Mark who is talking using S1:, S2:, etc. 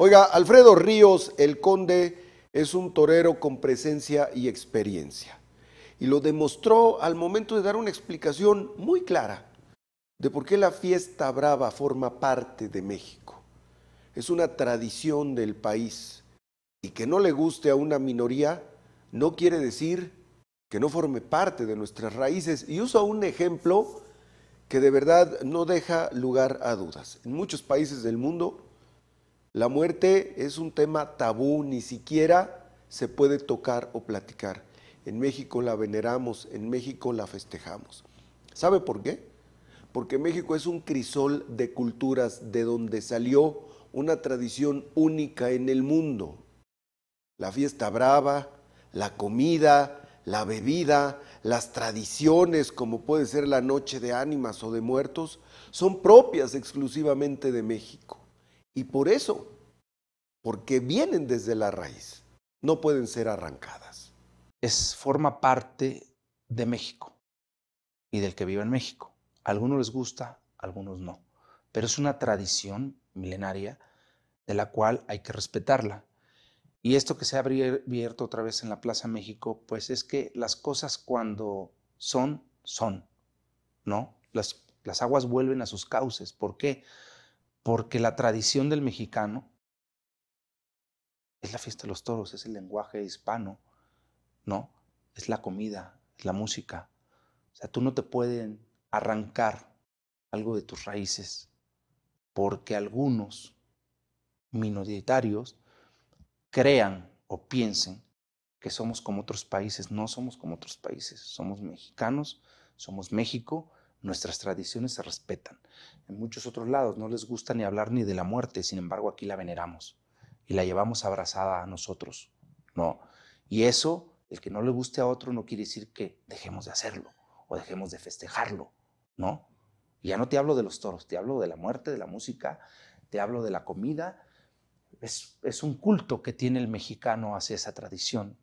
S1: Oiga, Alfredo Ríos, el conde, es un torero con presencia y experiencia. Y lo demostró al momento de dar una explicación muy clara de por qué la fiesta brava forma parte de México. Es una tradición del país. Y que no le guste a una minoría no quiere decir que no forme parte de nuestras raíces. Y uso un ejemplo que de verdad no deja lugar a dudas. En muchos países del mundo la muerte es un tema tabú, ni siquiera se puede tocar o platicar. En México la veneramos, en México la festejamos. ¿Sabe por qué? Porque México es un crisol de culturas de donde salió una tradición única en el mundo. La fiesta brava, la comida, la bebida, las tradiciones, como puede ser la noche de ánimas o de muertos, son propias exclusivamente de México. Y por eso, porque vienen desde la raíz, no pueden ser arrancadas. Es, forma parte de México y del que vive en México.
S2: A algunos les gusta, a algunos no. Pero es una tradición milenaria de la cual hay que respetarla. Y esto que se ha abierto otra vez en la Plaza México, pues es que las cosas cuando son, son, ¿no? Las, las aguas vuelven a sus cauces. ¿Por qué? porque la tradición del mexicano es la fiesta de los toros, es el lenguaje hispano, ¿no? Es la comida, es la música. O sea, tú no te pueden arrancar algo de tus raíces, porque algunos minoritarios crean o piensen que somos como otros países. No somos como otros países, somos mexicanos, somos México Nuestras tradiciones se respetan. En muchos otros lados no les gusta ni hablar ni de la muerte, sin embargo aquí la veneramos y la llevamos abrazada a nosotros. No. Y eso, el que no le guste a otro no quiere decir que dejemos de hacerlo o dejemos de festejarlo, ¿no? ya no te hablo de los toros, te hablo de la muerte, de la música, te hablo de la comida. Es, es un culto que tiene el mexicano hacia esa tradición.